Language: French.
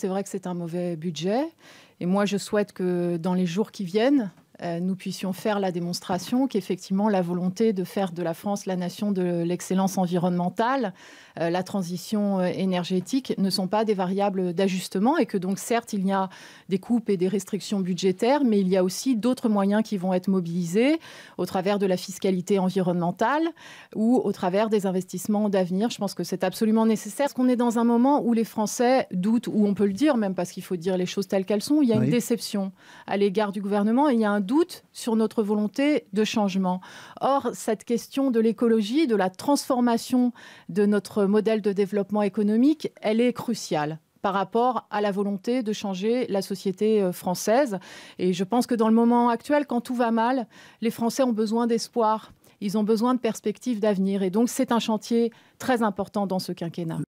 C'est vrai que c'est un mauvais budget. Et moi, je souhaite que dans les jours qui viennent, euh, nous puissions faire la démonstration qu'effectivement la volonté de faire de la France la nation de l'excellence environnementale, euh, la transition euh, énergétique ne sont pas des variables d'ajustement et que donc certes il y a des coupes et des restrictions budgétaires, mais il y a aussi d'autres moyens qui vont être mobilisés au travers de la fiscalité environnementale ou au travers des investissements d'avenir. Je pense que c'est absolument nécessaire parce qu'on est dans un moment où les Français doutent, ou on peut le dire même parce qu'il faut dire les choses telles qu'elles sont, il y a une déception à l'égard du gouvernement et il y a un doute sur notre volonté de changement. Or, cette question de l'écologie, de la transformation de notre modèle de développement économique, elle est cruciale par rapport à la volonté de changer la société euh, française. Et je pense que dans le moment actuel, quand tout va mal, les Français ont besoin d'espoir, ils ont besoin de perspectives d'avenir. Et donc c'est un chantier très important dans ce quinquennat.